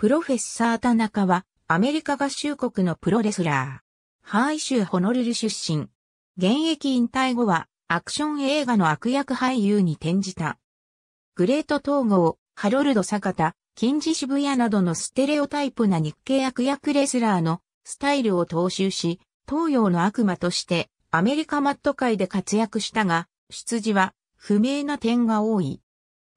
プロフェッサー田中は、アメリカ合衆国のプロレスラー。ハイ州ホノルル出身。現役引退後は、アクション映画の悪役俳優に転じた。グレート統合、ハロルド坂田、金字渋谷などのステレオタイプな日系悪役レスラーのスタイルを踏襲し、東洋の悪魔としてアメリカマット界で活躍したが、出自は不明な点が多い。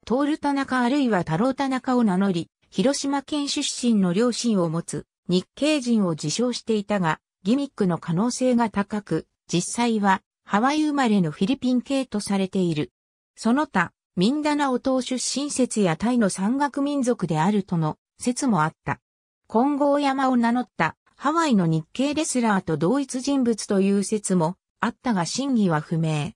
トール田中あるいは太郎田中を名乗り、広島県出身の両親を持つ日系人を自称していたが、ギミックの可能性が高く、実際はハワイ生まれのフィリピン系とされている。その他、ミンダナオ島出身説やタイの山岳民族であるとの説もあった。金剛山を名乗ったハワイの日系レスラーと同一人物という説もあったが真偽は不明。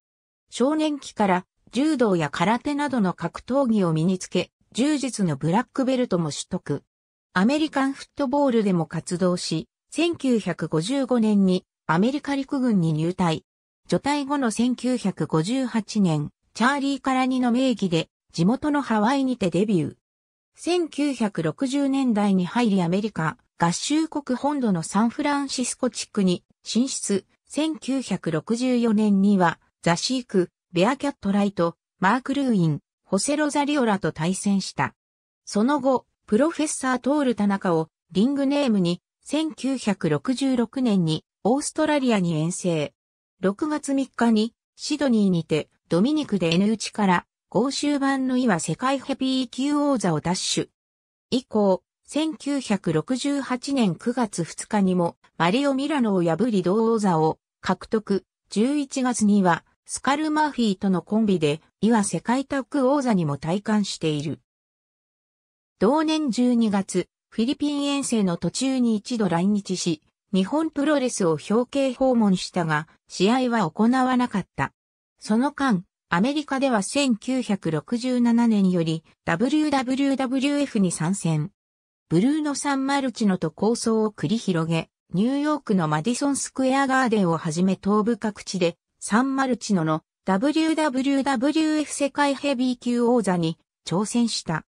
少年期から柔道や空手などの格闘技を身につけ、柔術のブラックベルトも取得。アメリカンフットボールでも活動し、1955年にアメリカ陸軍に入隊。除隊後の1958年、チャーリー・カラニの名義で地元のハワイにてデビュー。1960年代に入りアメリカ合衆国本土のサンフランシスコ地区に進出。1964年にはザ・シーク、ベアキャット・ライト、マーク・ルーイン、ホセ・ロザリオラと対戦した。その後、プロフェッサー・トール・田中をリングネームに1966年にオーストラリアに遠征。6月3日にシドニーにてドミニクで N 打ちから欧州版の岩世界ヘビー級王座を奪取。以降、1968年9月2日にもマリオ・ミラノを破り同王座を獲得。11月にはスカル・マーフィーとのコンビで、いわ世界タッグ王座にも体感している。同年12月、フィリピン遠征の途中に一度来日し、日本プロレスを表敬訪問したが、試合は行わなかった。その間、アメリカでは1967年より WWWF に参戦。ブルーノ・サン・マルチノと構想を繰り広げ、ニューヨークのマディソン・スクエア・ガーデンをはじめ東部各地でサンマルチノの WWF 世界ヘビー級王座に挑戦した。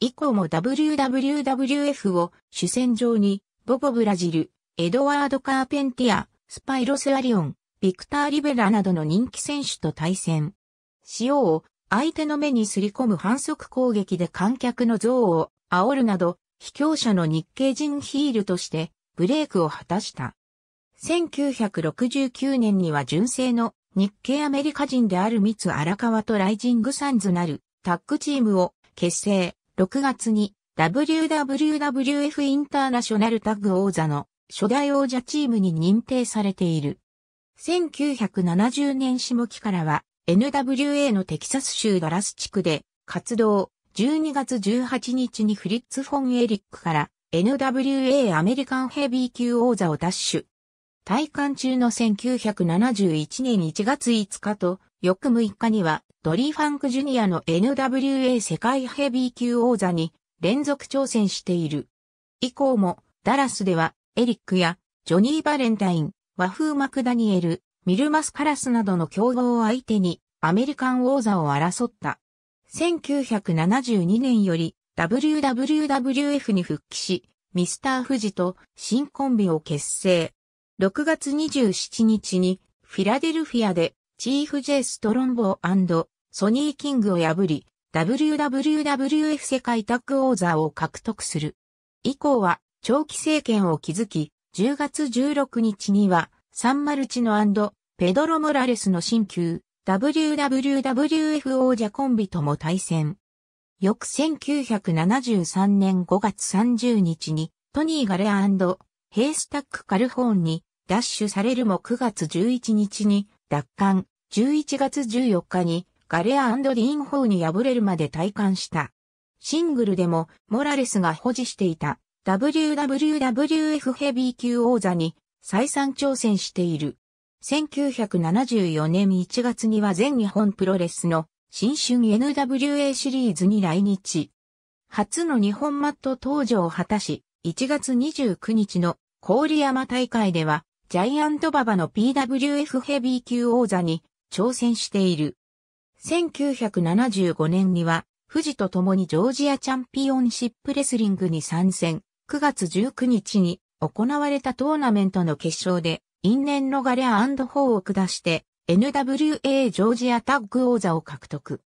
以降も WWF を主戦場にボボブラジル、エドワード・カーペンティア、スパイロス・アリオン、ビクター・リベラなどの人気選手と対戦。塩を相手の目にすり込む反則攻撃で観客の像を煽るなど、卑怯者の日系人ヒールとしてブレイクを果たした。1969年には純正の日系アメリカ人である三津荒川とライジングサンズなるタッグチームを結成。6月に WWWF インターナショナルタッグ王座の初代王者チームに認定されている。1970年下期からは NWA のテキサス州ダラス地区で活動。12月18日にフリッツ・フォン・エリックから NWA アメリカンヘビー級王座を奪取。体感中の1971年1月5日と、翌6日には、ドリー・ファンク・ジュニアの NWA 世界ヘビー級王座に連続挑戦している。以降も、ダラスでは、エリックや、ジョニー・バレンタイン、和風マクダニエル、ミルマス・カラスなどの競合を相手に、アメリカン王座を争った。1972年より、WWF に復帰し、ミスター・フジと新コンビを結成。6月27日にフィラデルフィアでチーフ・ジェイ・ストロンボーソニー・キングを破り WWWF 世界タッグ王座を獲得する。以降は長期政権を築き10月16日にはサンマルチノペドロ・モラレスの新旧 WWWF 王者コンビとも対戦。翌1973年5月30日にトニー・ガレアヘイスタック・カルホーンに奪取されるも9月11日に奪還、11月14日にガレアリンホーに敗れるまで退官した。シングルでもモラレスが保持していた WWF ヘビー級王座に再三挑戦している。1974年1月には全日本プロレスの新春 NWA シリーズに来日。初の日本マット登場を果たし、1月29日の郡山大会ではジャイアントババの PWF ヘビー級王座に挑戦している。1975年には、富士と共にジョージアチャンピオンシップレスリングに参戦。9月19日に行われたトーナメントの決勝で、因縁のガレアホーを下して、NWA ジョージアタッグ王座を獲得。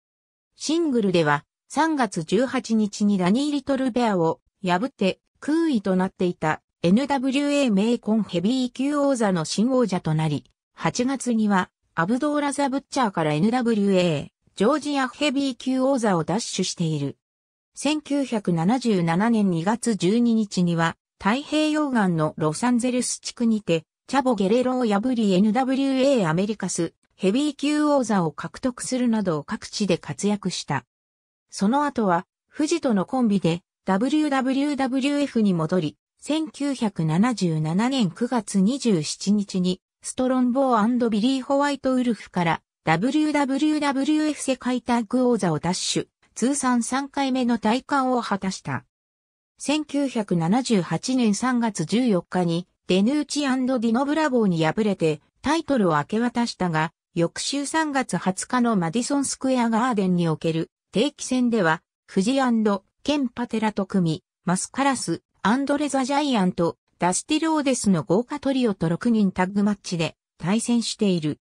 シングルでは、3月18日にダニー・リトルベアを破って空位となっていた NWA 名コンヘビー級王座の新王者となり、8月には、アブドーラ・ザ・ブッチャーから NWA、ジョージアヘビー級王座を奪取している。1977年2月12日には、太平洋岸のロサンゼルス地区にて、チャボ・ゲレロを破り NWA アメリカス、ヘビー級王座を獲得するなど各地で活躍した。その後は、富士とのコンビで、WWWF に戻り、1977年9月27日に、ストロンボービリー・ホワイト・ウルフから WWWF 世界タッグ王座を奪取、通算3回目の大冠を果たした。1978年3月14日に、デヌーチディノ・ブラボーに敗れて、タイトルを明け渡したが、翌週3月20日のマディソンスクエアガーデンにおける定期戦では、フジケンパテラと組み、マスカラス、アンドレ・ザ・ジャイアント、ダスティル・オデスの豪華トリオと6人タッグマッチで対戦している。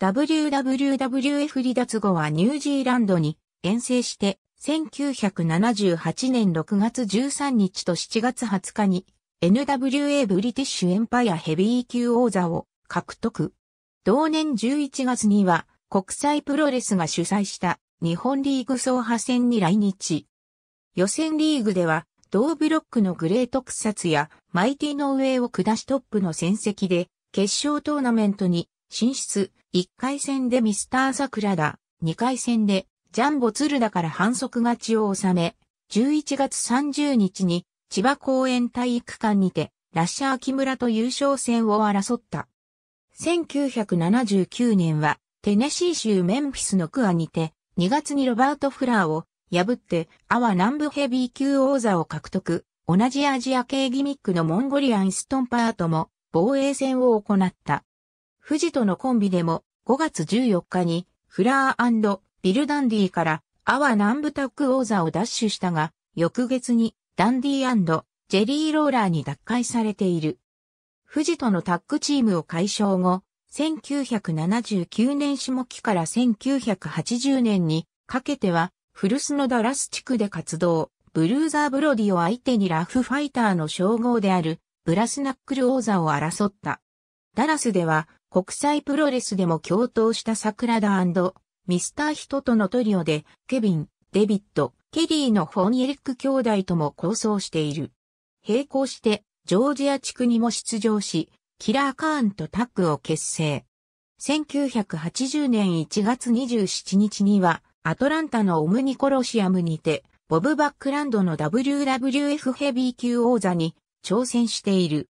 WWWF 離脱後はニュージーランドに遠征して、1978年6月13日と7月20日に NWA ブリティッシュエンパイアヘビー級王座を獲得。同年11月には国際プロレスが主催した日本リーグ総派戦に来日。予選リーグでは同ブロックのグレー特撮やマイティノウェイを下しトップの戦績で、決勝トーナメントに進出、1回戦でミスター桜田、2回戦でジャンボ鶴田から反則勝ちを収め、11月30日に千葉公園体育館にて、ラッシャー木村と優勝戦を争った。1979年は、テネシー州メンフィスのクアにて、2月にロバート・フラーを破って、アワ南部ヘビー級王座を獲得。同じアジア系ギミックのモンゴリアンストンパーとも防衛戦を行った。富士とのコンビでも5月14日にフラービルダンディからアワ南部タック王座を奪取したが、翌月にダンディジェリーローラーに奪回されている。富士とのタッグチームを解消後、1979年下期から1980年にかけてはフルスのダラス地区で活動、ブルーザー・ブロディを相手にラフファイターの称号であるブラスナックル王座を争った。ダラスでは国際プロレスでも共闘したサクラダミスター・ヒトとのトリオでケビン、デビット、ケリーのフォン・エリック兄弟とも構想している。並行してジョージア地区にも出場し、キラー・カーンとタッグを結成。1980年1月27日には、アトランタのオムニコロシアムにて、ボブ・バックランドの WWF ヘビー級王座に挑戦している。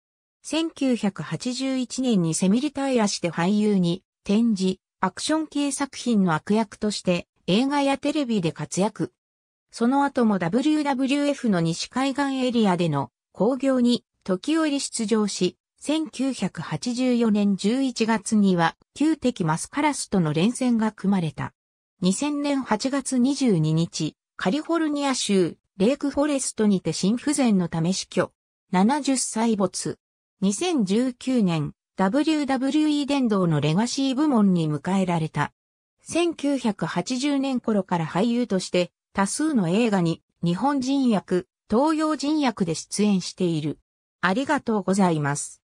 1981年にセミリタイアして俳優に展示、アクション系作品の悪役として映画やテレビで活躍。その後も WWF の西海岸エリアでの興行に時折出場し、1984年11月には、旧敵マスカラスとの連戦が組まれた。2000年8月22日、カリフォルニア州、レイクフォレストにて心不全のため死去。70歳没。2019年、WWE 殿堂のレガシー部門に迎えられた。1980年頃から俳優として多数の映画に日本人役、東洋人役で出演している。ありがとうございます。